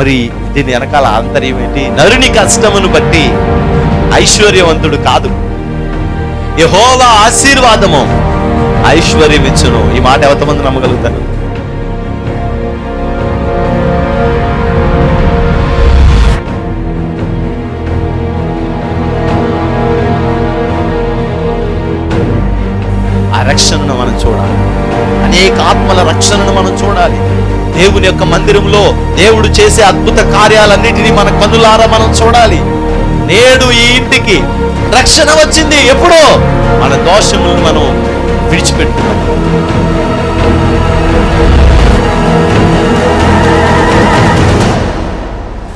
మరి దీని వెనకాల ఆంతర్యం ఏంటి నరుని కష్టమును బట్టి ఐశ్వర్యవంతుడు కాదు యహోవా ఆశీర్వాదము ఐశ్వర్యం ఇచ్చును ఈ మాట ఎంతమంది నమ్మగలుగుతారు ఆ రక్షణను మనం చూడాలి అనేక ఆత్మల రక్షణను మనం చూడాలి దేవుని యొక్క మందిరంలో దేవుడు చేసే అద్భుత కార్యాలన్నిటినీ మన కనులారా మనం చూడాలి నేడు ఈ ఇంటికి రక్షణ వచ్చింది ఎప్పుడో మన దోషము మనం విడిచిపెట్టుకున్నాం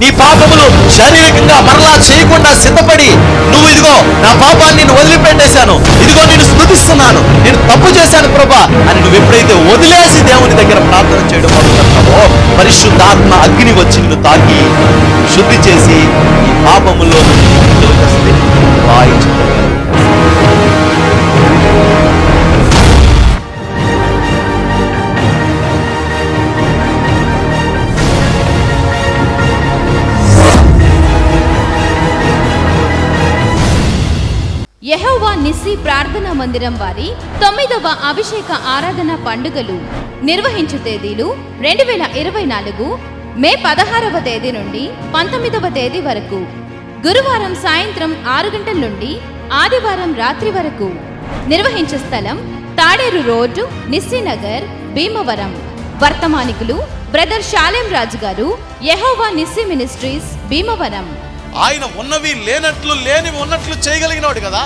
నీ పాపములు శారీరకంగా మరలా చేయకుండా సిద్ధపడి నువ్వు ఇదిగో నా పాపాన్ని నేను వదిలిపెట్టేశాను ఇదిగో నేను స్మృతిస్తున్నాను నేను తప్పు చేశాను ప్రభా అని నువ్వు ఎప్పుడైతే వదిలేసి దేవుని దగ్గర ప్రార్థన చేయడం అనుకుంటున్నావో పరిశుద్ధాత్మ అగ్ని వచ్చి నిన్ను తాకి శుద్ధి చేసి ఈ పాపములో వాయించుకోవాలి యహోవా నిస్సి ప్రార్థనా మందిరం వారి తొమ్మిదవ అభిషేక ఆరాధన పండుగలు నిర్వహించు తేదీలు రెండు వేల ఇరవై నాలుగు మే పదహారవ తేదీ నుండి పంతొమ్మిదవ తేదీ వరకు గురువారం సాయంత్రం ఆరు గంటల నుండి ఆదివారం రాత్రి వరకు నిర్వహించే స్థలం తాడేరు రోడ్డు నిస్సీనగర్ భీమవరం వర్తమానికులు brother Shalem Raju garu Jehovah Nissi ministries Bhimavaram ఆయన ఉన్నవి లేనట్లు లేనివి ఉన్నట్లు చేయగలిగినవాడు కదా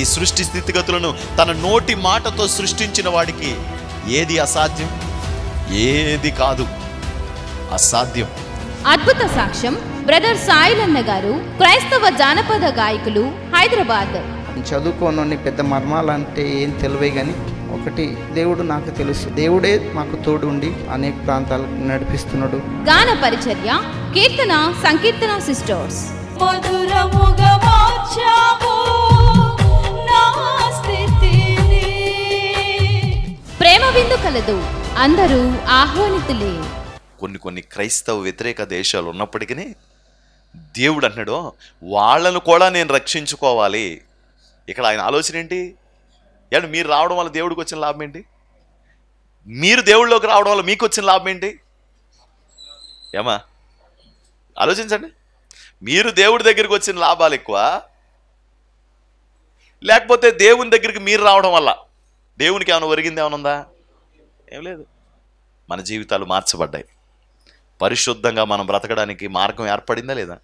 ఈ సృష్టి స్థితిగతులను తన నోటి మాటతో సృష్టించిన వాడికి ఏది అసాధ్యం ఏది కాదు అసాధ్యం అద్భుత సాక్ష్యం బ్రదర్ సాయిలన్న గారు క్రైస్తవ జానపద గాయకులు హైదరాబాద్ చదువుకోనని పెద్ద మర్మాలంటే ఏం తెలివే కానీ ఒకటి దేవుడు నాకు తెలుసు దేవుడే మాకు తోడుండి అనేక ప్రాంతాలకు నడిపిస్తున్నాడు గాన పరిచర్య కీర్తన సంకీర్తన సిస్టర్స్ మధురముగా కాదు అందరూ ఆహ్వానితులే కొన్ని కొన్ని క్రైస్తవ వ్యతిరేక దేశాలు ఉన్నప్పటికీ దేవుడు అన్నాడు వాళ్ళను కూడా నేను రక్షించుకోవాలి ఇక్కడ ఆయన ఆలోచన ఏంటి ఏంటంటే మీరు రావడం వల్ల దేవుడికి వచ్చిన లాభం ఏంటి మీరు దేవుడిలోకి రావడం వల్ల మీకు వచ్చిన లాభం ఏంటి ఏమా ఆలోచించండి మీరు దేవుడి దగ్గరికి వచ్చిన లాభాలు ఎక్కువ లేకపోతే దేవుని దగ్గరికి మీరు రావడం వల్ల దేవునికి ఏమైనా ఒరిగింది ఏమైనా ఉందా ఏం లేదు మన జీవితాలు మార్చబడ్డాయి పరిశుద్ధంగా మనం బ్రతకడానికి మార్గం ఏర్పడిందా లేదా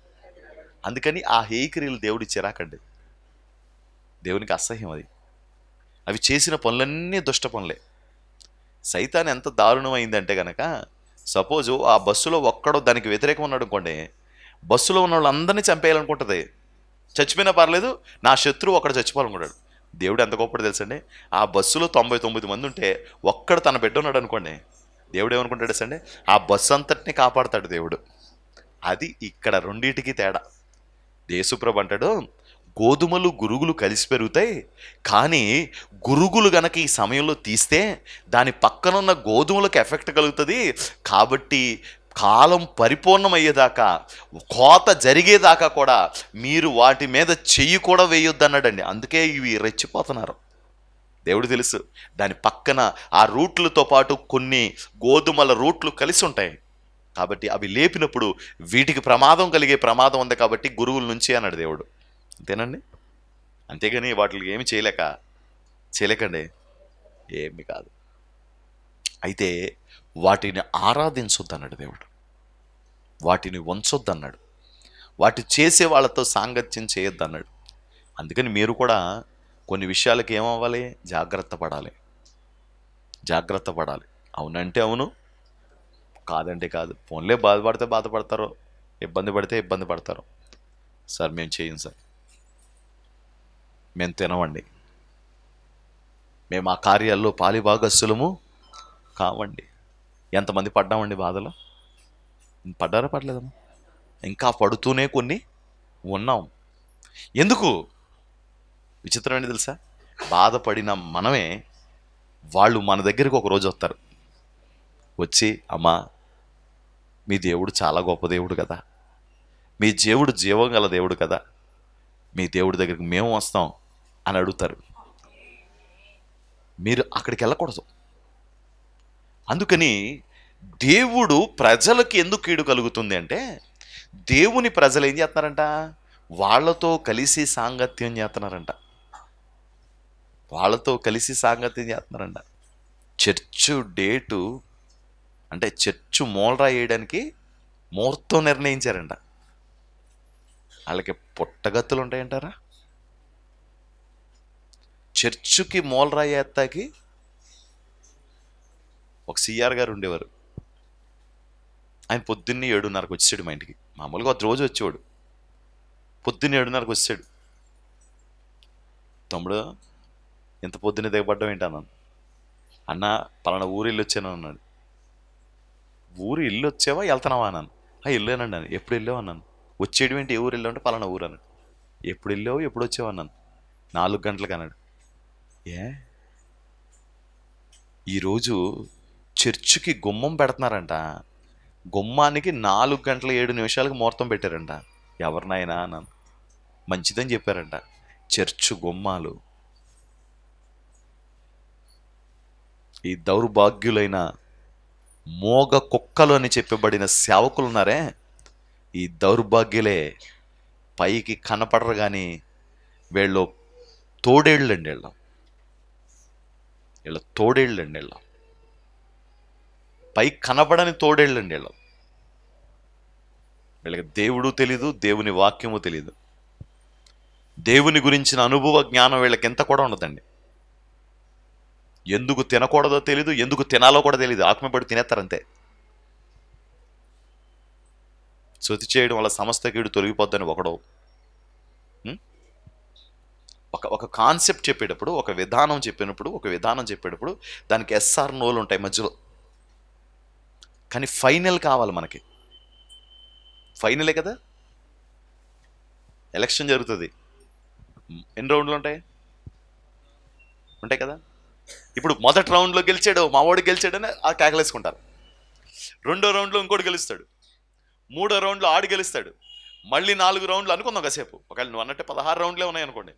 అందుకని ఆ హేయిక్రియలు దేవుడి చిరాకండి దేవునికి అసహ్యం అది అవి చేసిన పనులన్నీ దుష్ట పనులే సైతాన్ ఎంత దారుణమైందంటే కనుక సపోజు ఆ బస్సులో ఒక్కడో దానికి వ్యతిరేకం ఉన్నాడు అనుకోండి బస్సులో ఉన్న వాళ్ళందరినీ చంపేయాలనుకుంటుంది చచ్చిపోయినా పర్లేదు నా శత్రువు ఒక్కడ చచ్చిపోవాలనుకుంటాడు దేవుడు ఎంత గొప్పడు తెలుసండి ఆ బస్సులో తొంభై తొమ్మిది మంది ఉంటే ఒక్కడు తన బిడ్డ ఉన్నాడు అనుకోండి దేవుడు ఏమనుకుంటాడు సండి ఆ బస్సు అంతటినీ కాపాడతాడు దేవుడు అది ఇక్కడ రెండింటికి తేడా దేశప్రభు అంటాడు గోధుమలు గురుగులు కలిసి పెరుగుతాయి కానీ గురుగులు గనక ఈ సమయంలో తీస్తే దాని పక్కనున్న గోధుమలకు ఎఫెక్ట్ కలుగుతుంది కాబట్టి కాలం పరిపూర్ణమయ్యేదాకా కోత జరిగేదాకా కూడా మీరు వాటి మీద చెయ్యి కూడా వేయొద్దన్నాడండి అందుకే ఇవి రెచ్చిపోతున్నారు దేవుడు తెలుసు దాని పక్కన ఆ రూట్లతో పాటు కొన్ని గోధుమల రూట్లు కలిసి ఉంటాయి కాబట్టి అవి లేపినప్పుడు వీటికి ప్రమాదం కలిగే ప్రమాదం ఉంది కాబట్టి గురువుల నుంచి అన్నాడు దేవుడు అంతేనండి అంతేగాని వాటికి ఏమి చేయలేక చేయలేకండి ఏమి కాదు అయితే వాటిని ఆరాధించొద్దన్నాడు దేవుడు వాటిని వంచొద్దన్నాడు వాటి చేసే వాళ్ళతో సాంగత్యం చేయొద్దన్నాడు అందుకని మీరు కూడా కొన్ని విషయాలకు ఏమవ్వాలి జాగ్రత్త పడాలి జాగ్రత్త పడాలి అవునంటే అవును కాదంటే కాదు ఫోన్లే బాధపడితే బాధపడతారు ఇబ్బంది పడితే ఇబ్బంది పడతారు సార్ మేము చేయం సార్ మేము తినవండి మేము ఆ కార్యాల్లో పాలిభాగస్సులము కావండి ఎంతమంది పడ్డామండి బాధలో పడ్డారా పడలేదమ్మా ఇంకా పడుతూనే కొన్ని ఉన్నాం ఎందుకు విచిత్రమైనది తెలుసా బాధపడిన మనమే వాళ్ళు మన దగ్గరికి ఒక రోజు వస్తారు వచ్చి అమ్మా మీ దేవుడు చాలా గొప్ప దేవుడు కదా మీ దేవుడు జీవం గల దేవుడు కదా మీ దేవుడి దగ్గరికి మేము వస్తాం అని అడుగుతారు మీరు అక్కడికి వెళ్ళకూడదు అందుకని దేవుడు ప్రజలకు ఎందుకు కీడు కలుగుతుంది అంటే దేవుని ప్రజలు ఏం చేస్తున్నారంట వాళ్ళతో కలిసి సాంగత్యం చేస్తున్నారంట వాళ్ళతో కలిసి సాంగత్యం చేస్తున్నారంట చర్చు డేటు అంటే చర్చు మూలరా వేయడానికి ముహూర్తం నిర్ణయించారంట వాళ్ళకి పుట్టగత్తులు ఉంటాయంటారా చర్చుకి మూలరా ఏత్తాకి ఒక సిఆర్ గారు ఉండేవారు ఆయన పొద్దున్నే ఏడున్నరకు వచ్చాడు మా ఇంటికి మామూలుగా ఒక రోజు వచ్చేవాడు పొద్దున్నే ఏడున్నరకు వచ్చాడు తమ్ముడు ఇంత పొద్దున్నే దిగబడ్డం ఏంటి అన్నాను అన్న పలానా ఊరు ఇల్లు వచ్చాను అన్నాడు ఊరు ఇల్లు వచ్చావా వెళ్తున్నావా అన్నాను ఆ వెళ్ళానండి అని ఎప్పుడు వెళ్ళావు అన్నాను వచ్చేయడం ఏంటి ఏ ఊరు వెళ్ళావు అంటే పలానా ఊరు అన్నాడు ఎప్పుడు వెళ్ళావు ఎప్పుడు వచ్చావు అన్నాను నాలుగు గంటలకు అన్నాడు ఏ ఈరోజు చర్చికి గుమ్మం పెడుతున్నారంట గుమ్మానికి నాలుగు గంటల ఏడు నిమిషాలకు ముహూర్తం పెట్టారంట ఎవరినైనా అన్నాను మంచిదని చెప్పారంట చర్చు గుమ్మాలు ఈ దౌర్భాగ్యులైన మోగ కుక్కలు అని చెప్పబడిన సేవకులు ఉన్నారే ఈ దౌర్భాగ్యులే పైకి కనపడరు కానీ వీళ్ళు తోడేళ్ళండి వీళ్ళం వీళ్ళ తోడేళ్ళండి వీళ్ళం పైకి కనబడని తోడేళ్ళండి వీళ్ళు వీళ్ళకి దేవుడు తెలీదు దేవుని వాక్యము తెలీదు దేవుని గురించిన అనుభవ జ్ఞానం వీళ్ళకి ఎంత కూడా ఉండదండి ఎందుకు తినకూడదో తెలీదు ఎందుకు తినాలో కూడా తెలీదు ఆత్మపడి తినేస్తారంతే శృతి చేయడం వల్ల సమస్త కీడు తొలగిపోద్దని ఒకడో ఒక ఒక కాన్సెప్ట్ చెప్పేటప్పుడు ఒక విధానం చెప్పినప్పుడు ఒక విధానం చెప్పేటప్పుడు దానికి ఎస్ఆర్ నోలు ఉంటాయి మధ్యలో కానీ ఫైనల్ కావాలి మనకి ఫైనలే కదా ఎలక్షన్ జరుగుతుంది ఎన్ని రౌండ్లు ఉంటాయి ఉంటాయి కదా ఇప్పుడు మొదటి రౌండ్లో గెలిచాడు మావాడు గెలిచాడని ఆ కేకలేసుకుంటారు రెండో రౌండ్లో ఇంకోటి గెలుస్తాడు మూడో రౌండ్లో ఆడు గెలుస్తాడు మళ్ళీ నాలుగు రౌండ్లు అనుకుందాం కాసేపు ఒకవేళ నువ్వు అన్నట్టు పదహారు రౌండ్లే ఉన్నాయి అనుకోండి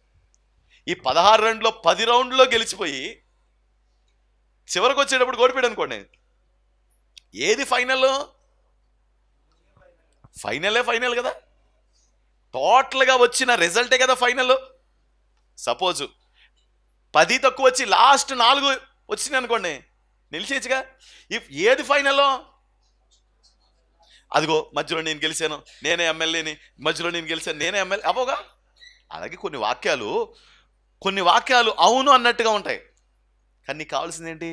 ఈ పదహారు రౌండ్లో పది రౌండ్లో గెలిచిపోయి చివరికి వచ్చేటప్పుడు ఓడిపోయాడు అనుకోండి ఏది ఫైనల్ ఫైనలే ఫైనల్ కదా టోటల్గా వచ్చిన రిజల్టే కదా ఫైనల్ సపోజు పది తక్కువ వచ్చి లాస్ట్ నాలుగు వచ్చింది అనుకోండి నిలిచేచ్చుగా ఇఫ్ ఏది ఫైనల్ అదిగో మధ్యలో నేను గెలిచాను నేనే ఎమ్మెల్యేని మధ్యలో నేను గెలిచాను నేనే ఎమ్మెల్యే అవోగా అలాగే కొన్ని వాక్యాలు కొన్ని వాక్యాలు అవును అన్నట్టుగా ఉంటాయి కానీ నీకు కావాల్సింది ఏంటి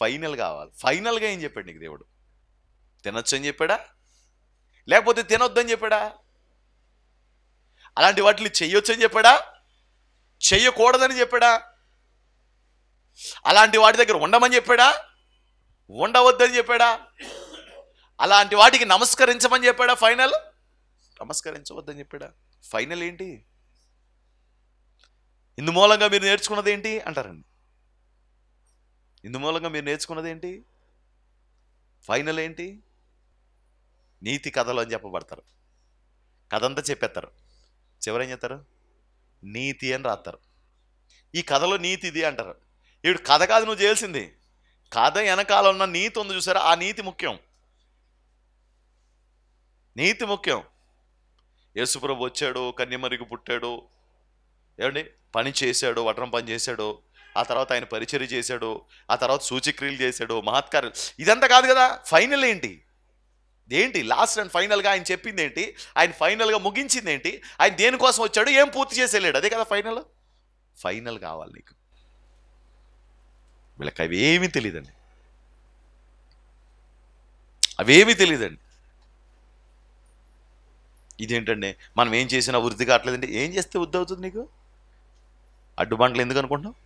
ఫైనల్ కావాలి ఫైనల్గా ఏం చెప్పాడు నీకు దేవుడు తినొచ్చు అని చెప్పాడా లేకపోతే అని చెప్పాడా అలాంటి వాటిని చెయ్యొచ్చు అని చెప్పాడా చెయ్యకూడదని చెప్పాడా అలాంటి వాటి దగ్గర ఉండమని చెప్పాడా ఉండవద్దని చెప్పాడా అలాంటి వాటికి నమస్కరించమని చెప్పాడా ఫైనల్ నమస్కరించవద్దని చెప్పాడా ఫైనల్ ఏంటి ఇందు మూలంగా మీరు నేర్చుకున్నది ఏంటి అంటారండి ఇందుమూలంగా మీరు నేర్చుకున్నది ఏంటి ఫైనల్ ఏంటి నీతి కథలు అని చెప్పబడతారు కథ అంతా చెప్పేస్తారు చివరేం చేస్తారు నీతి అని రాస్తారు ఈ కథలో నీతి ఇది అంటారు ఇప్పుడు కథ కాదు నువ్వు చేయాల్సింది కథ వెనకాల ఉన్న నీతి ఉంది చూసారా ఆ నీతి ముఖ్యం నీతి ముఖ్యం యేసుప్రభు వచ్చాడు కన్యమరికి పుట్టాడు ఏమండి పని చేశాడు వటరం పని చేశాడు ఆ తర్వాత ఆయన పరిచయం చేశాడు ఆ తర్వాత సూచిక్రియలు చేశాడు మహత్కారం ఇదంతా కాదు కదా ఫైనల్ ఏంటి ఏంటి లాస్ట్ అండ్ ఫైనల్గా ఆయన చెప్పింది ఏంటి ఆయన ఫైనల్గా ముగించింది ఏంటి ఆయన దేనికోసం వచ్చాడు ఏం పూర్తి చేసేలేడు అదే కదా ఫైనల్ ఫైనల్ కావాలి నీకు వీళ్ళకి అవేమీ తెలియదండి అవేమీ తెలియదండి ఇదేంటండి మనం ఏం చేసినా వృద్ధి కావట్లేదండి ఏం చేస్తే వృద్ధి అవుతుంది నీకు అడ్డుబండలు ఎందుకు అనుకుంటున్నావు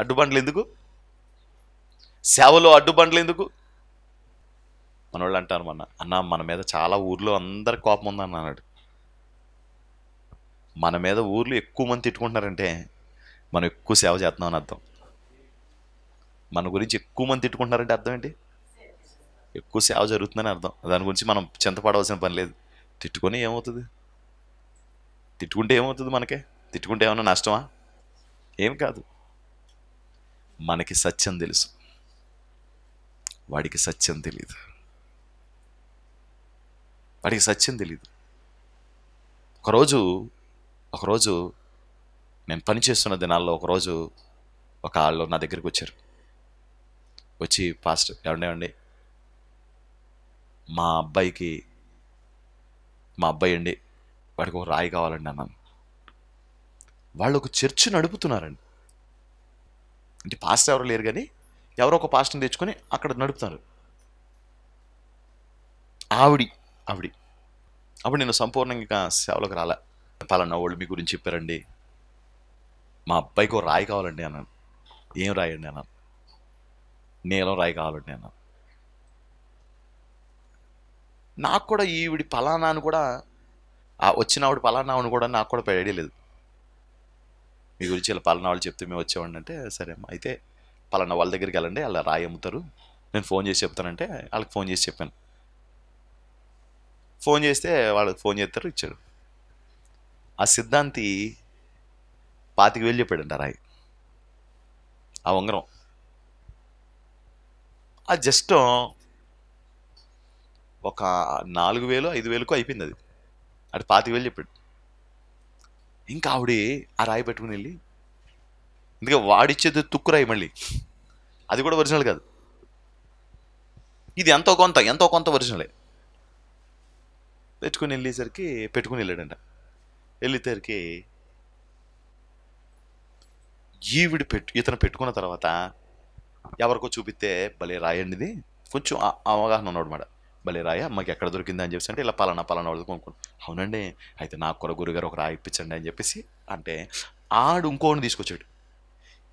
అడ్డుబండ్లు ఎందుకు సేవలో అడ్డుబండ్లు ఎందుకు మనవాళ్ళు అంటారు మన అన్న మన మీద చాలా ఊర్లో అందరి కోపం ఉందన్న అన్నాడు మన మీద ఊర్లు ఎక్కువ మంది తిట్టుకుంటున్నారంటే మనం ఎక్కువ సేవ చేస్తున్నాం అని అర్థం మన గురించి ఎక్కువ మంది తిట్టుకుంటున్నారంటే అర్థం ఏంటి ఎక్కువ సేవ జరుగుతుందని అర్థం దాని గురించి మనం చింతపడవలసిన పని లేదు తిట్టుకొని ఏమవుతుంది తిట్టుకుంటే ఏమవుతుంది మనకే తిట్టుకుంటే ఏమైనా నష్టమా ఏం కాదు మనకి సత్యం తెలుసు వాడికి సత్యం తెలియదు వాడికి సత్యం తెలియదు ఒకరోజు ఒకరోజు నేను పనిచేస్తున్న దినాల్లో ఒకరోజు ఒక ఆళ్ళు నా దగ్గరికి వచ్చారు వచ్చి పాస్ట్ ఏమండేవండి మా అబ్బాయికి మా అబ్బాయి అండి వాడికి ఒక రాయి కావాలండి అన్నాను వాళ్ళు ఒక చర్చ్ నడుపుతున్నారండి అంటే పాస్ట్ ఎవరు లేరు కానీ ఎవరో ఒక పాస్ట్ని తెచ్చుకొని అక్కడ నడుపుతారు ఆవిడి ఆవిడి అప్పుడు నేను సంపూర్ణంగా సేవలకు రాలే పలానా వాళ్ళు మీ గురించి చెప్పారండి మా అబ్బాయికి ఒక రాయి కావాలండి అన్నాను ఏం రాయండి అన్నాను నేను రాయి కావాలండి అన్నాను నాకు కూడా ఈవిడి పలానాను కూడా వచ్చిన ఆవిడ పలానా కూడా నాకు కూడా ఐడియా లేదు మీ గురించి ఇలా పలానా వాళ్ళు చెప్తే మేము వచ్చేవాడిని అంటే సరే అయితే పలానా వాళ్ళ దగ్గరికి వెళ్ళండి అలా రాయి అమ్ముతారు నేను ఫోన్ చేసి చెప్తానంటే వాళ్ళకి ఫోన్ చేసి చెప్పాను ఫోన్ చేస్తే వాళ్ళకి ఫోన్ చేస్తారు ఇచ్చారు ఆ సిద్ధాంతి పాతికి వెళ్ళి చెప్పాడంట రాయి ఆ ఉంగరం ఆ జస్ట్ ఒక నాలుగు వేలు ఐదు వేలకు అయిపోయింది అది అటు పాతికి వెళ్ళి చెప్పాడు ఇంకా ఆవిడే ఆ రాయి పెట్టుకుని వెళ్ళి ఇందుకే వాడిచ్చేది తుక్కురాయి మళ్ళీ అది కూడా ఒరిజినల్ కాదు ఇది ఎంతో కొంత ఎంతో కొంత ఒరిజినలే పెట్టుకుని వెళ్ళేసరికి పెట్టుకుని వెళ్ళాడంట వెళ్ళేసరికి ఈవిడ పెట్టు ఇతను పెట్టుకున్న తర్వాత ఎవరికో చూపిస్తే భలే రాయండిది కొంచెం అవగాహన ఉన్నాడు మేడం భలే రాయ మాకు ఎక్కడ దొరికింది అని చెప్పేసి అంటే ఇలా పలానా పలానా వాళ్ళు కొనుక్కున్నాం అవునండి అయితే నాకు కూడా గురుగారు ఒక రాయి ఇప్పించండి అని చెప్పేసి అంటే ఆడు ఇంకోని తీసుకొచ్చాడు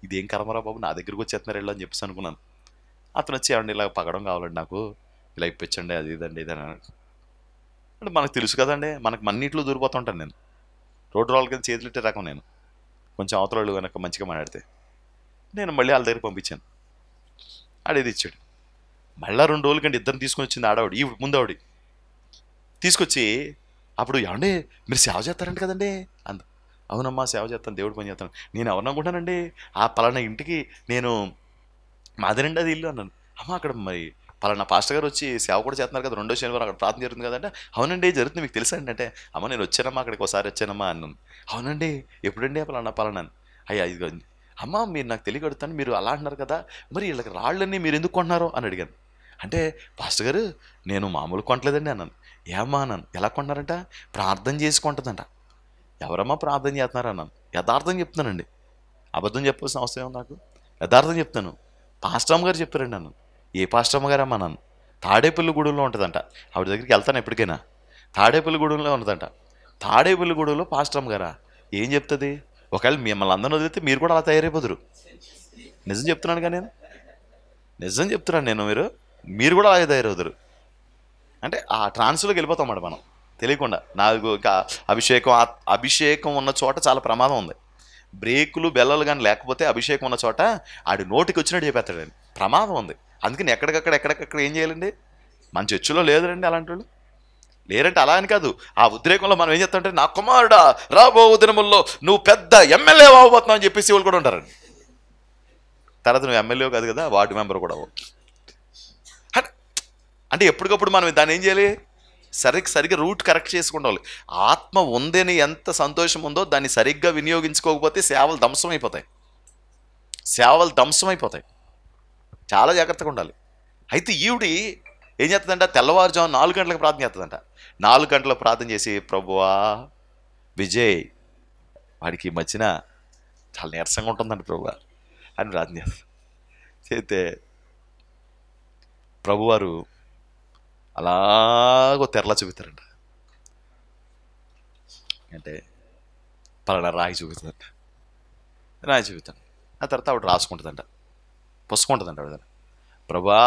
ఇదేం కరమరా బాబు నా దగ్గరికి వచ్చేస్తున్నారు వెళ్ళని అని చెప్పేసి అనుకున్నాను అతను వచ్చి ఏమండి ఇలా పగడం కావాలండి నాకు ఇలా ఇప్పించండి అది ఇదండి ఇది అని అంటే మనకు తెలుసు కదండి మనకు మన్నిట్లో దూరిపోతుంటాను నేను రోడ్డు రాళ్ళ కింద ఇట్టే రకం నేను కొంచెం అవతల వాళ్ళు కనుక మంచిగా మాట్లాడితే నేను మళ్ళీ వాళ్ళ దగ్గర పంపించాను ఆడేది ఇచ్చాడు మళ్ళీ రెండు రోజుల కంటే ఇద్దరిని తీసుకొని వచ్చింది ఆడవాడు ఈ ముందవాడి తీసుకొచ్చి అప్పుడు ఏమండే మీరు సేవ చేస్తారంట కదండి అంద అవునమ్మా సేవ చేస్తాను దేవుడు పని చేస్తాను నేను ఎవరనుకుంటానండి ఆ పలానా ఇంటికి నేను మాదిరండి అది ఇల్లు అన్నాను అమ్మ అక్కడ మరి పలానా పాస్టర్ గారు వచ్చి సేవ కూడా చేస్తున్నారు కదా రెండో శనివారం అక్కడ ప్రార్థన జరుగుతుంది కదంటే అవునండి జరుగుతుంది మీకు తెలుసా అండి అంటే అమ్మ నేను వచ్చానమ్మా అక్కడికి ఒకసారి వచ్చానమ్మా అన్నాను అవునండి ఎప్పుడండి పలానా పలానా అయ్యా ఇదిగో అమ్మ మీరు నాకు తెలియగడుతాను మీరు అలా అంటున్నారు కదా మరి వీళ్ళకి రాళ్ళని మీరు ఎందుకు కొంటున్నారో అని అడిగాను అంటే పాస్టర్ గారు నేను మామూలు కొనట్లేదండి అన్నాను ఏమ్మా అన్నాను ఎలా కొంటున్నారంట ప్రార్థన చేసి కొంటుందంట ఎవరమ్మా ప్రార్థన చేస్తున్నారు అన్నాను యథార్థం చెప్తున్నానండి అబద్ధం చెప్పాల్సిన అవసరం ఏమో నాకు యథార్థం చెప్తాను పాస్టమ్మ గారు చెప్తారండి అన్నాను ఏ పాస్టమ్మ గారు అమ్మా నన్ను తాడేపల్లిగూడెంలో ఉంటుందంట ఆవిడ దగ్గరికి వెళ్తాను ఎప్పటికైనా తాడేపల్లిగూడెంలో ఉంటుందంట తాడేపల్లిగూడెంలో పాస్టమ్మ గారా ఏం చెప్తుంది ఒకవేళ మిమ్మల్ని అందరూ వదిలితే మీరు కూడా అలా తయారైపోదురు నిజం చెప్తున్నాను కానీ నేను నిజం చెప్తున్నాను నేను మీరు మీరు కూడా అలాగే తయారవుతారు అంటే ఆ ట్రాన్స్లోకి వెళ్ళిపోతాం అన్నమాట మనం తెలియకుండా నాకు అభిషేకం అభిషేకం ఉన్న చోట చాలా ప్రమాదం ఉంది బ్రేకులు బెల్లలు కానీ లేకపోతే అభిషేకం ఉన్న చోట ఆడి నోటికి వచ్చినట్టు చెప్పేస్తాడు ప్రమాదం ఉంది అందుకని ఎక్కడికక్కడ ఎక్కడికక్కడ ఏం చేయాలండి మన చర్చిలో లేదురండి అలాంటి వాళ్ళు లేరంటే అలా అని కాదు ఆ ఉద్రేకంలో మనం ఏం చేస్తామంటే నా కుమారుడా రాబో దినముల్లో నువ్వు పెద్ద ఎమ్మెల్యే అవ్వబోతున్నావు అని చెప్పేసి వాళ్ళు కూడా ఉంటారండి తర్వాత నువ్వు ఎమ్మెల్యే కాదు కదా వార్డు మెంబర్ కూడా అంటే ఎప్పటికప్పుడు మనం దాన్ని ఏం చేయాలి సరిగ్గా సరిగ్గా రూట్ కరెక్ట్ చేసుకోవాలి ఆత్మ ఉందని ఎంత సంతోషం ఉందో దాన్ని సరిగ్గా వినియోగించుకోకపోతే సేవలు ధ్వంసం అయిపోతాయి సేవలు ధ్వంసం అయిపోతాయి చాలా జాగ్రత్తగా ఉండాలి అయితే ఈవిడి ఏం చేస్తుందంట తెల్లవారుజాము నాలుగు గంటలకు ప్రార్థన చేస్తుందంట నాలుగు గంటలకు ప్రార్థన చేసి ప్రభువా విజయ్ వాడికి మధ్యన చాలా నీరసంగా ఉంటుందండి ప్రభు అని ప్రార్థన చేస్తాను అయితే ప్రభువారు అలాగో తెరలా చూపిస్తారంట అంటే పలానా రాయి చూపిస్తుందంట రాయి చూపిస్తాను ఆ తర్వాత ఆవిడ రాసుకుంటుందంట పుస్తకం ఆవిడ ప్రభా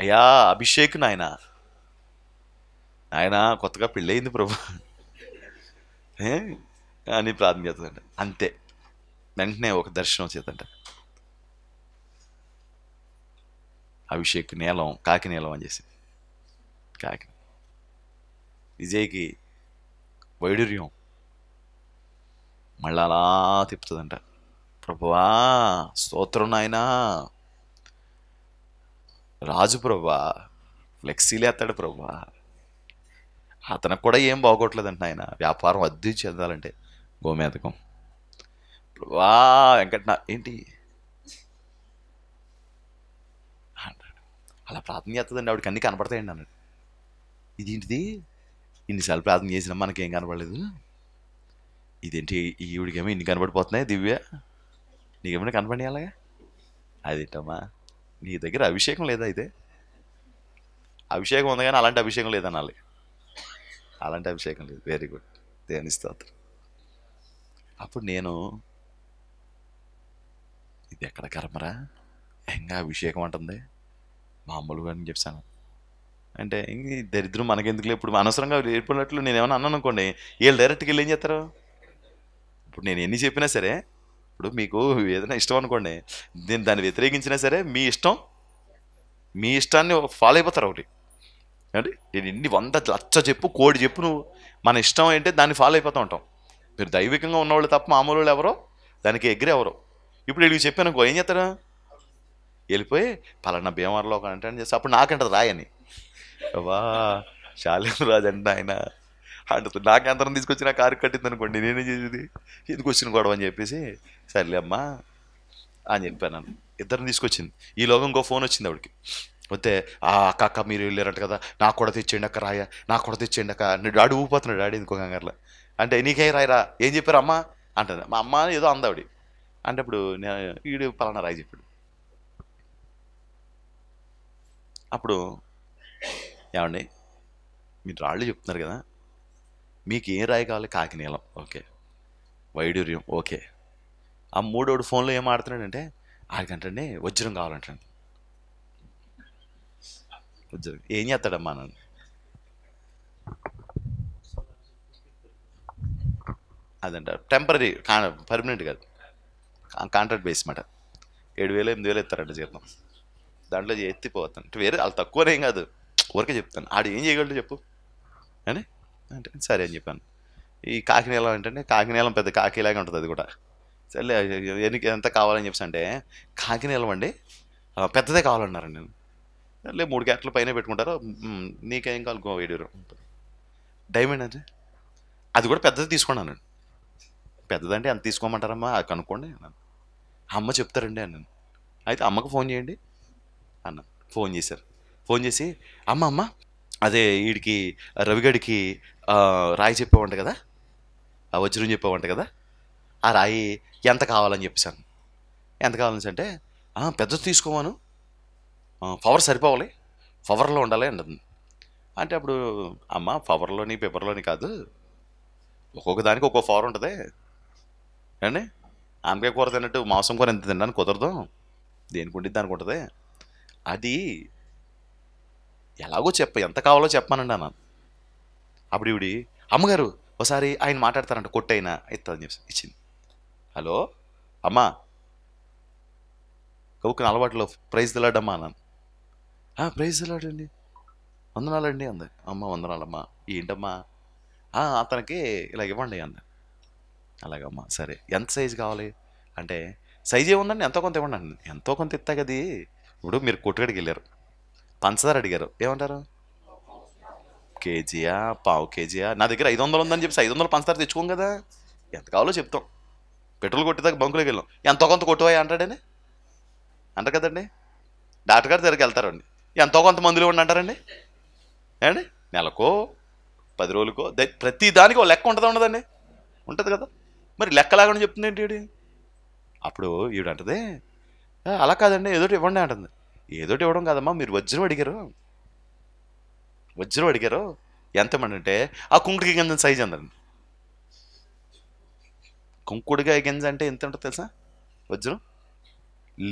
అయ్యా అభిషేక్ నాయన ఆయన కొత్తగా పెళ్ళయింది ప్రభు అని ప్రార్థన చేస్తుందంట అంతే వెంటనే ఒక దర్శనం చేద్దంట అభిషేక్ నీలం కాకి నీలం అని చేసింది కాకి విజయ్కి వైడూర్యం మళ్ళీ అలా తిప్పుతుందంట ప్రభువా స్తోత్రం నాయనా రాజు ప్రభా ఫ్లెక్సీలు ఎత్తాడు ప్రభా అతనికి కూడా ఏం బాగోట్లేదంట ఆయన వ్యాపారం అద్దె చెందాలంటే గోమేతకం ప్రభా వెంకట ఏంటి అలా ప్రార్థన చేస్తుందండి ఆవిడకి అన్నీ కనపడతాయండి అన్నాడు ఇదేంటిది ఇన్నిసార్లు ప్రార్థన చేసినా ఏం కనపడలేదు ఇదేంటి ఈవిడికేమో ఇన్ని కనపడిపోతున్నాయి దివ్య నీకేమైనా కనపడి అలాగా అదేంటమ్మా నీ దగ్గర అభిషేకం లేదా అయితే అభిషేకం ఉంది కానీ అలాంటి అభిషేకం లేదనాలి అలాంటి అభిషేకం లేదు వెరీ గుడ్ దేని స్తోత్రం అప్పుడు నేను ఇది ఎక్కడ కర్మరా ఎంగా అభిషేకం అంటుంది మామూలుగా అని చెప్పాను అంటే దరిద్రం మనకెందుకులే ఇప్పుడు అనవసరంగా ఏర్పడినట్లు నేను ఏమైనా అన్నాను అనుకోండి వీళ్ళు డైరెక్ట్గా వెళ్ళి ఏం చేస్తారు ఇప్పుడు నేను ఎన్ని చెప్పినా సరే ఇప్పుడు మీకు ఏదైనా ఇష్టం అనుకోండి నేను దాన్ని వ్యతిరేకించినా సరే మీ ఇష్టం మీ ఇష్టాన్ని ఫాలో అయిపోతారు ఒకటి ఏమంటే నేను ఎన్ని వంద లచ్చ చెప్పు కోడి చెప్పు నువ్వు మన ఇష్టం ఏంటంటే దాన్ని ఫాలో అయిపోతూ ఉంటాం మీరు దైవికంగా ఉన్నవాళ్ళు తప్ప మామూలు ఎవరో దానికి ఎగ్రి ఎవరో ఇప్పుడు వీడికి చెప్పాను ఏం చేస్తారా వెళ్ళిపోయి పలానా భీమవరంలో ఒక అంటే అని చేస్తే అప్పుడు నాకంటది రాయని అబ్బా రాజు అంటే ఆయన అంటే నాకు అంతరం తీసుకొచ్చి నా కారు కట్టింది అనుకోండి నేనే చేసేది ఎందుకు వచ్చిన గొడవ అని చెప్పేసి సర్లే అమ్మా అని చెప్పాను ఇద్దరిని తీసుకొచ్చింది ఈ లోగం ఇంకో ఫోన్ వచ్చింది ఆవిడకి వస్తే ఆ అక్క అక్క మీరు వెళ్ళారంట కదా నాకు కూడా తెచ్చేయండి అక్క రాయ నాకు కూడా తెచ్చేయండి అక్క డాడీ ఊపోతున్నాడు డాడీ ఇంకో కంగారులో అంటే నీకే రాయరా ఏం చెప్పారు అమ్మ అంటుంది మా అమ్మ ఏదో అందావిడి అంటే ఇప్పుడు నేను ఈడు పలానా రాయి చెప్పాడు అప్పుడు ఏమండి మీరు రాళ్ళు చెప్తున్నారు కదా మీకు ఏం రాయి కావాలి కాకినీలం ఓకే వైడూర్యం ఓకే ఆ మూడోడు ఫోన్లో ఏం ఆడుతున్నాడంటే ఆడికంటే వజ్రం కావాలంటాడు వజ్రం ఏం చేస్తాడమ్మా నన్ను అదంట టెంపరీ పర్మనెంట్ కాదు కాంట్రాక్ట్ బేస్ మాట ఏడు వేలు ఎనిమిది వేలు ఇస్తారంట జీతం దాంట్లో ఎత్తిపోతాను అంటే వేరే వాళ్ళు ఏం కాదు ఊరికే చెప్తాను ఆడు ఏం చేయగలడు చెప్పు అని అంటే సరే అని చెప్పాను ఈ కాకినేలం ఏంటంటే కాకినేలం పెద్ద కాకిలాగా ఉంటుంది అది కూడా సరే ఎన్నిక ఎంత కావాలని చెప్పేసి అంటే కాకినేలం అండి పెద్దదే కావాలన్నారండి నేను సరే మూడు క్యారెట్లు పైన పెట్టుకుంటారు నీకేం కావాలి గో వేడి డైమండ్ అంటే అది కూడా పెద్దది తీసుకున్నాను పెద్దదంటే ఎంత తీసుకోమంటారమ్మా కనుక్కోండి అమ్మ చెప్తారండి అన్నాను అయితే అమ్మకు ఫోన్ చేయండి అన్న ఫోన్ చేశారు ఫోన్ చేసి అమ్మ అమ్మ అదే వీడికి రవిగడికి రాయి చెప్పేవంట కదా ఆ వజ్రం చెప్పేవంట కదా ఆ రాయి ఎంత కావాలని చెప్పేశాను ఎంత కావాలని అంటే పెద్దది తీసుకోవాను పవర్ సరిపోవాలి పవర్లో ఉండాలి అంటుంది అంటే అప్పుడు అమ్మ పవర్లోని పేపర్లోని కాదు ఒక్కొక్క దానికి ఒక్కో పవర్ ఉంటుంది అండి ఆమెకే కూర తిన్నట్టు మాంసం కూర ఎంత తినడానికి కుదరదు దేనికి ఉండి దానికి ఉంటుంది అది ఎలాగో చెప్ప ఎంత కావాలో చెప్పానండి అన్నాను అప్పుడు ఇవిడి అమ్మగారు ఒకసారి ఆయన మాట్లాడతారంట కొట్టైనా ఇస్తుందని చెప్పి ఇచ్చింది హలో అమ్మా కబుక్కుని అలవాట్లో ప్రైజ్ తెలాడమ్మా అన్నాను ప్రైజ్ తెలాడండి వందనాలండి అంద అమ్మ వందనాలమ్మా ఏంటమ్మా అతనికి ఇలా ఇవ్వండి అంద అలాగమ్మా సరే ఎంత సైజు కావాలి అంటే సైజ్ ఏముందండి ఎంతో కొంత ఇవ్వండి ఎంతో కొంత ఇస్తా కదీ ఇప్పుడు మీరు కొట్టుకడికి వెళ్ళారు పంచదార అడిగారు ఏమంటారు కేజీయా పావు కేజీయా నా దగ్గర ఐదు వందలు ఉందని చెప్పి ఐదు వందలు పంచదార తెచ్చుకోం కదా ఎంత కావాలో చెప్తాం పెట్రోల్ కొట్టేదాకా బంకులోకి వెళ్ళాం ఎంతో కొంత కొట్టువా అంటాడని అంటారు కదండి డాక్టర్ గారి దగ్గరికి వెళ్తారండి ఎంతో కొంత మందులు ఇవ్వండి అంటారండి ఏమండి నెలకో పది రోజులకో ప్రతి దానికి ఒక లెక్క ఉంటుందా ఉండదండి ఉంటుంది కదా మరి లెక్క లాగా చెప్తుంది ఏంటి అప్పుడు ఈవిడంటదే అలా కాదండి ఏదోటి ఇవ్వండి అంటుంది ఏదోటి ఇవ్వడం కాదమ్మా మీరు వజ్రం అడిగారు వజ్రం అడిగారు ఎంత అంటే ఆ కుంకుడికి గింజ సైజ్ అందండి కుంకుడిగా గింజ అంటే ఎంత ఉంటుంది తెలుసా వజ్రం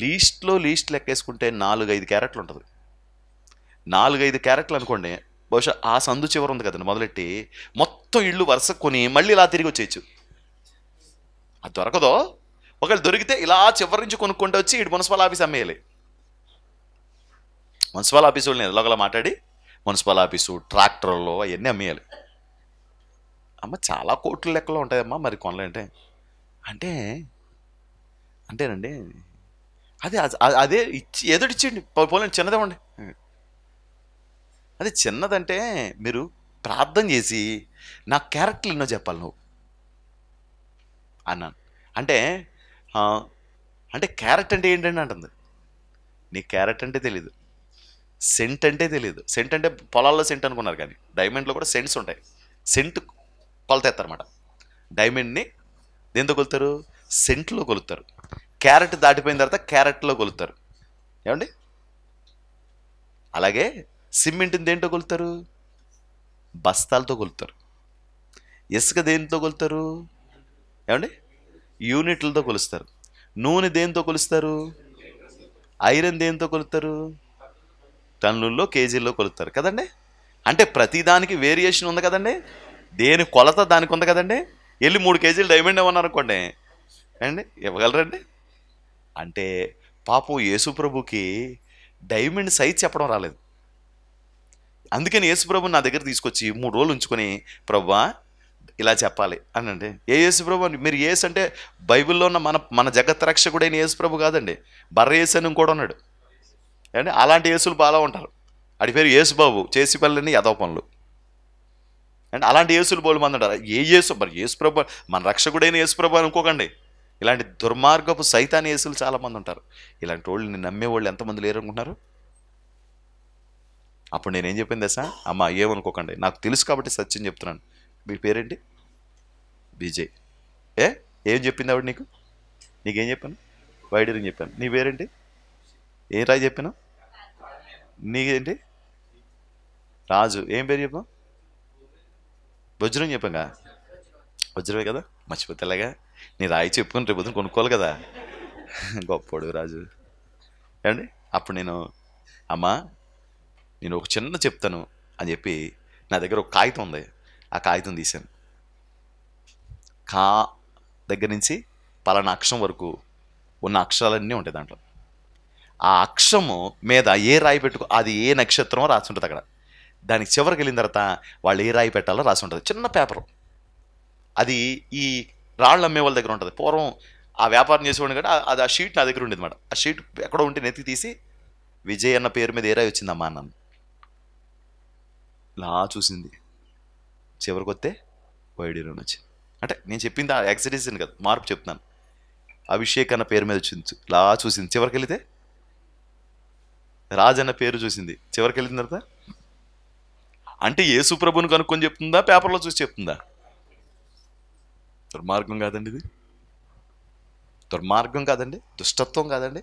లీస్ట్లో లీస్ట్ లెక్కేసుకుంటే నాలుగైదు క్యారెట్లు ఉంటుంది నాలుగైదు క్యారెట్లు అనుకోండి బహుశా ఆ సందు చివరి ఉంది కదండి మొదలెట్టి మొత్తం ఇళ్ళు వరుస కొని మళ్ళీ ఇలా తిరిగి వచ్చేయచ్చు అది దొరకదో ఒకవేళ దొరికితే ఇలా చివరి నుంచి కొనుక్కుంటూ వచ్చి ఇటు మున్సిపల్ ఆఫీస్ అమ్మేయాలి మున్సిపల్ ఆఫీసు వాళ్ళని ఎదలోకలా మాట్లాడి మున్సిపల్ ఆఫీసు ట్రాక్టర్లు అవన్నీ అమ్మేయాలి అమ్మ చాలా కోట్ల లెక్కలో ఉంటాయమ్మా మరి కొనలేంటే అంటే అంటేనండి అదే అదే ఇచ్చి ఎదుటిచ్చిండి పోలే పోలేండి చిన్నదేవ్వండి అదే చిన్నదంటే మీరు ప్రార్థన చేసి నా క్యారెక్టర్ ఎన్నో చెప్పాలి నువ్వు అన్నాను అంటే అంటే క్యారెట్ అంటే ఏంటండి అంటుంది నీకు క్యారెట్ అంటే తెలియదు సెంట్ అంటే తెలియదు సెంట్ అంటే పొలాల్లో సెంట్ అనుకున్నారు కానీ డైమండ్లో కూడా సెంట్స్ ఉంటాయి సెంట్ అన్నమాట డైమండ్ని దేంతో కొలుతారు సెంట్లో కొలుతారు క్యారెట్ దాటిపోయిన తర్వాత క్యారెట్లో కొలుతారు ఏమండి అలాగే సిమెంట్ని దేంట్లో కొలుతారు బస్తాలతో కొలుతారు ఇసుక దేంతో కొలుతారు ఏమండి యూనిట్లతో కొలుస్తారు నూనె దేంతో కొలుస్తారు ఐరన్ దేంతో కొలుస్తారు టన్నుల్లో కేజీల్లో కొలుస్తారు కదండి అంటే ప్రతిదానికి వేరియేషన్ ఉంది కదండి దేని కొలత దానికి ఉంది కదండి వెళ్ళి మూడు కేజీలు డైమండ్ ఇవ్వనుకోండి అండి ఇవ్వగలరండి అంటే పాపం యేసుప్రభుకి డైమండ్ సైజ్ చెప్పడం రాలేదు అందుకని యేసుప్రభు నా దగ్గర తీసుకొచ్చి మూడు రోజులు ఉంచుకొని ప్రభా ఇలా చెప్పాలి అనండి ఏ యేసుప్రభు అండి మీరు ఏసు అంటే బైబిల్లో ఉన్న మన మన జగత్ రక్షకుడైన యేసుప్రభు కాదండి బర్ర యేసు అని ఇంకోటి ఉన్నాడు అండి అలాంటి యేసులు బాగా ఉంటారు అడి పేరు యేసుబాబు చేసి పల్లెని యదో పనులు అలాంటి యేసులు బోలు మంది అంటారు ఏ యేసు మరి యేసుప్రభు మన రక్షకుడైన యేసుప్రభు అనుకోకండి ఇలాంటి దుర్మార్గపు సైతాన్ యేసులు చాలామంది ఉంటారు ఇలాంటి వాళ్ళని నమ్మే వాళ్ళు ఎంతమంది లేరు అనుకుంటున్నారు అప్పుడు నేనేం చెప్పింది సార్ అమ్మ ఏమనుకోకండి నాకు తెలుసు కాబట్టి సత్యం చెప్తున్నాను మీ పేరేంటి విజయ్ ఏ ఏం చెప్పింది ఆవిడ నీకు నీకేం చెప్పాను వైడరింగ్ చెప్పాను నీ పేరేంటి ఏం రాయి చెప్పాను నీకేంటి రాజు ఏం పేరు చెప్పావు వజ్రం చెప్పాగా వజ్రమే కదా మర్చిపోతేలాగా నీ రాయి చెప్పుకుని రేపు కొనుక్కోవాలి కదా గొప్పోడు రాజు ఏమండి అప్పుడు నేను అమ్మా నేను ఒక చిన్న చెప్తాను అని చెప్పి నా దగ్గర ఒక కాగితం ఉంది ఆ కాగితం తీశాను కా దగ్గర నుంచి పలానా అక్షరం వరకు ఉన్న అక్షరాలన్నీ ఉంటాయి దాంట్లో ఆ అక్షము మీద ఏ రాయి పెట్టుకో అది ఏ నక్షత్రమో రాసి ఉంటుంది అక్కడ దానికి చివరికి వెళ్ళిన తర్వాత వాళ్ళు ఏ రాయి పెట్టాలో రాసి ఉంటుంది చిన్న పేపరు అది ఈ రాళ్ళు అమ్మే వాళ్ళ దగ్గర ఉంటుంది పూర్వం ఆ వ్యాపారం చేసేవాడిని కదా అది ఆ షీట్ నా దగ్గర ఉండేది మేడం ఆ షీట్ ఎక్కడో ఉంటే నెత్తికి తీసి విజయ్ అన్న పేరు మీద ఏ రాయి వచ్చిందమ్మా అన్నాను ఇలా చూసింది చివరికి వస్తే వైడీరోన్ వచ్చింది అంటే నేను చెప్పింది ఆ యాక్సిడెంట్ కదా మార్పు చెప్తున్నాను అభిషేక్ అన్న పేరు మీద వచ్చింది లా చూసింది చివరికి వెళితే రాజ్ అన్న పేరు చూసింది చివరికి వెళ్ళిన తర్వాత అంటే ఏ సుప్రభుని కనుక్కొని చెప్తుందా పేపర్లో చూసి చెప్తుందా దుర్మార్గం కాదండి ఇది దుర్మార్గం కాదండి దుష్టత్వం కాదండి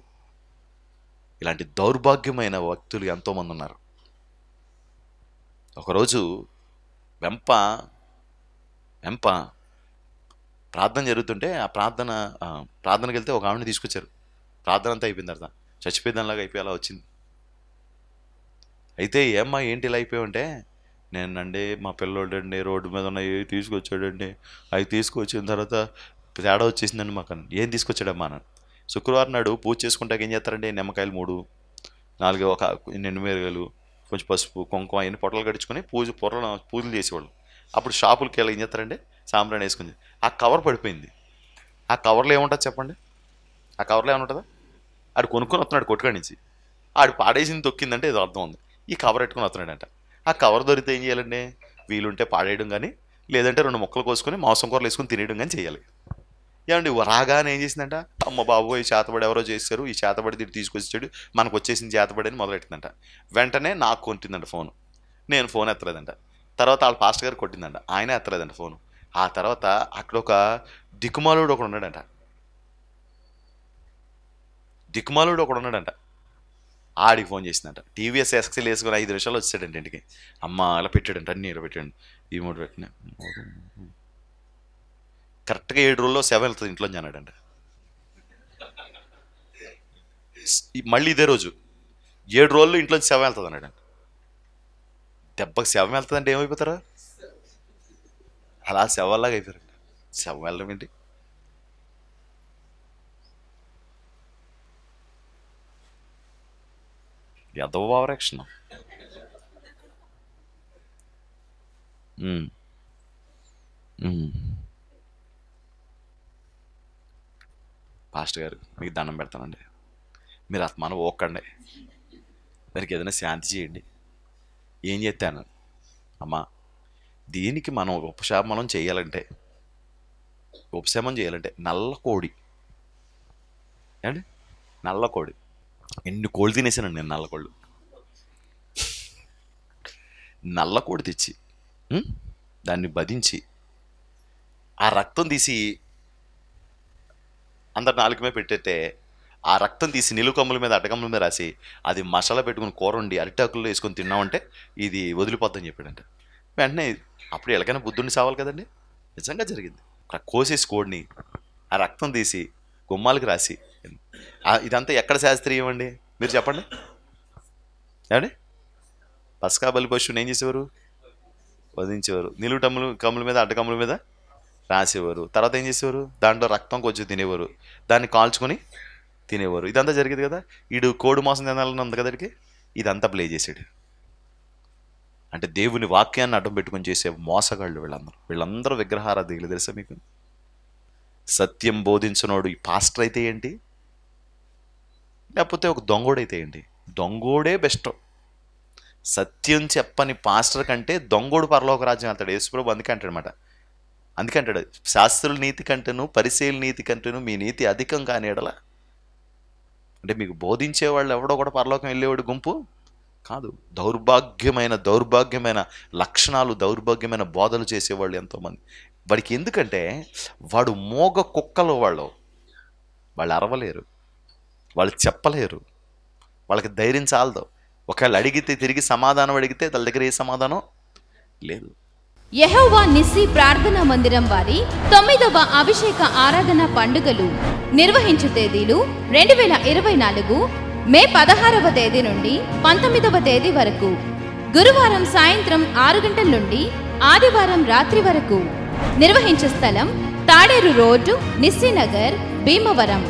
ఇలాంటి దౌర్భాగ్యమైన వ్యక్తులు ఎంతోమంది ఉన్నారు ఒకరోజు వెంప వెంప ప్రార్థన జరుగుతుంటే ఆ ప్రార్థన ప్రార్థనకి వెళ్తే ఒక ఆవిడని తీసుకొచ్చారు ప్రార్థన అంతా అయిపోయింది తర్వాత చచ్చిపోయిందనిలాగా అయిపోయేలా అలా వచ్చింది అయితే ఏమ్మా ఏంటి ఇలా అయిపోయావంటే నేనండి మా పిల్లోడు అండి రోడ్డు మీద ఉన్నాయి తీసుకొచ్చాడండి అవి తీసుకొచ్చిన తర్వాత తేడా వచ్చేసిందండి మాకు ఏం తీసుకొచ్చాడమ్మా నన్ను శుక్రవారం నాడు పూజ చేసుకుంటాక ఏం చేస్తారండి నిమ్మకాయలు మూడు నాలుగు ఒక ఎనిమిది మిరగలు కొంచెం పసుపు కుంకుమ అవన్నీ పొట్టలు గడుచుకొని పూజ పొరలు పూజలు చేసేవాళ్ళు అప్పుడు షాపులకి ఎలా ఏం చేస్తారండి సాంబ్రాణి వేసుకుంది ఆ కవర్ పడిపోయింది ఆ కవర్లో ఏముంటుంది చెప్పండి ఆ కవర్లో ఏముంటుందా ఆడు కొనుక్కొని వస్తున్నాడు కొట్టుకాడి నుంచి ఆడు పాడేసింది తొక్కిందంటే ఏదో అర్థం ఉంది ఈ కవర్ పెట్టుకుని వస్తున్నాడంట ఆ కవర్ దొరికితే ఏం చేయాలండి వీలుంటే పాడేయడం కానీ లేదంటే రెండు మొక్కలు కోసుకొని మాంసం కూరలు వేసుకొని తినేయడం కానీ చేయాలి ఏమండి రాగానే ఏం చేసిందంట అమ్మ బాబు ఈ చేతబడి ఎవరో చేశారు ఈ చేతబడి తిరిగి తీసుకొచ్చాడు మనకు వచ్చేసింది చేతబడి అని మొదలెట్టిందంట వెంటనే నాకు కొట్టిందంట ఫోను నేను ఫోన్ ఎత్తలేదంట తర్వాత వాళ్ళ పాస్ట్ గారు కొట్టిందంట ఆయన ఎత్తలేదంట ఫోను ఆ తర్వాత అక్కడ ఒక దిక్కుమాలుడు ఒకడు ఉన్నాడంట దిక్కుమాలుడు ఒకడు ఉన్నాడంట ఆడికి ఫోన్ చేసిందంట టీవీఎస్ ఎస్ఎల్ వేసుకుని ఐదు నిమిషాలు వచ్చాడంట ఇంటికి అమ్మ అలా పెట్టాడంట అన్నీ ఇలా పెట్టాడు ఈ మూడు పెట్టినా కరెక్ట్గా ఏడు రోజుల్లో సెవెన్ వెళ్తుంది ఇంట్లోంచి అన్నాడండి మళ్ళీ ఇదే రోజు ఏడు రోజులు ఇంట్లో సెవెన్ వెళ్తుంది అన్నాడండి దెబ్బకి శవం వెళ్తుందంటే ఏమైపోతారా అలా లాగా అయిపోయారండి శవం వెళ్ళడం ఏంటి ఎదవ బావరక్షణ Mm. పాస్టర్ గారు మీకు దండం పెడతానండి మీరు ఆత్మాన ఓకండి దానికి ఏదైనా శాంతి చేయండి ఏం చేస్తాను అమ్మా దీనికి మనం ఉపశమనం చేయాలంటే ఉపశమనం చేయాలంటే నల్ల కోడి ఏంటి నల్ల కోడి ఎన్ని కోళ్ళు తినేసానండి నేను నల్ల కోళ్ళు నల్ల కోడి తెచ్చి దాన్ని బధించి ఆ రక్తం తీసి అందరు నాలుగు పెట్టేతే ఆ రక్తం తీసి నిలుకమ్ముల మీద అడ్డకమ్మల మీద రాసి అది మసాలా పెట్టుకుని కూర ఉండి అరిటాకుల్లో వేసుకొని తిన్నామంటే ఇది వదిలిపోద్దని చెప్పాడంట వెంటనే అప్పుడు ఎలాగైనా బుద్ధుని సావాలి కదండి నిజంగా జరిగింది కోసేసి కోడిని ఆ రక్తం తీసి గుమ్మాలకి రాసి ఇదంతా ఎక్కడ శాస్త్రీయం అండి మీరు చెప్పండి ఏమండి పసకా బలి పశువుని ఏం చేసేవారు వధించేవారు నిలుటమ్ములు కమ్ముల మీద అడ్డకమ్ముల మీద రాసేవారు తర్వాత ఏం చేసేవారు దాంట్లో రక్తం కొంచెం తినేవారు దాన్ని కాల్చుకొని తినేవారు ఇదంతా జరిగేది కదా వీడు కోడి మాసం తినాలని ఉంది కదా ఇదంతా ప్లే చేసాడు అంటే దేవుని వాక్యాన్ని అడ్డం పెట్టుకొని చేసే మోసగాళ్ళు వీళ్ళందరూ వీళ్ళందరూ విగ్రహారాధికులు తెలుసా మీకు సత్యం బోధించినోడు ఈ పాస్టర్ అయితే ఏంటి లేకపోతే ఒక దొంగోడైతే ఏంటి దొంగోడే బెస్ట్ సత్యం చెప్పని పాస్టర్ కంటే దొంగోడు పరలోక రాజ్యం అతడు యేసుప్రభు అందుకే అనమాట అందుకంటాడు శాస్త్రుల నీతి కంటేను పరిశీలి నీతి కంటేను మీ నీతి అధికం ఎడల అంటే మీకు బోధించే వాళ్ళు ఎవడో కూడా పరలోకం వెళ్ళేవాడు గుంపు కాదు దౌర్భాగ్యమైన దౌర్భాగ్యమైన లక్షణాలు దౌర్భాగ్యమైన బోధలు చేసేవాళ్ళు ఎంతోమంది వాడికి ఎందుకంటే వాడు మోగ కుక్కలు వాళ్ళు వాళ్ళు అరవలేరు వాళ్ళు చెప్పలేరు వాళ్ళకి ధైర్యం చాలదు ఒకవేళ అడిగితే తిరిగి సమాధానం అడిగితే తల దగ్గర ఏ సమాధానం లేదు యహోవా నిస్సి ప్రార్థనా మందిరం వారి తొమ్మిదవ అభిషేక ఆరాధన పండుగలు నిర్వహించు తేదీలు రెండు వేల ఇరవై నాలుగు మే పదహారవ తేదీ నుండి పంతొమ్మిదవ తేదీ వరకు గురువారం సాయంత్రం ఆరు గంటల నుండి ఆదివారం రాత్రి వరకు నిర్వహించే స్థలం తాడేరు రోడ్డు నిస్సీనగర్ భీమవరం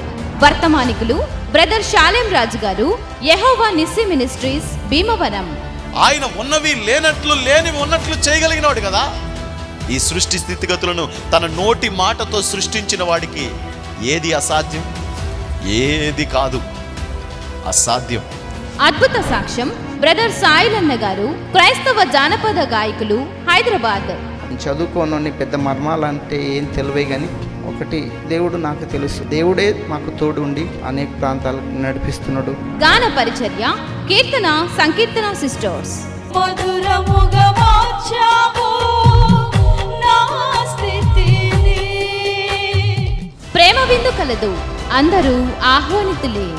వర్తమానికులు brother Shalem Raju garu Jehovah Nissi ministries Bhimavaram ఆయన ఉన్నవి లేనట్లు లేనివి ఉన్నట్లు చేయగలిగినవాడు కదా ఈ సృష్టి స్థితిగతులను తన నోటి మాటతో సృష్టించిన వాడికి ఏది అసాధ్యం ఏది కాదు అసాధ్యం అద్భుత సాక్ష్యం బ్రదర్ సాయిలన్న గారు క్రైస్తవ జానపద గాయకులు హైదరాబాద్ చదువుకోనని పెద్ద మర్మాలు అంటే ఏం తెలివే కానీ ఒకటి దేవుడు నాకు తెలుసు దేవుడే మాకు ఉండి అనేక ప్రాంతాలకు నడిపిస్తున్నాడు గాన పరిచర్య కీర్తన సంకీర్తన సిస్టర్స్ ప్రేమ విందు కలదు అందరూ ఆహ్వానితులే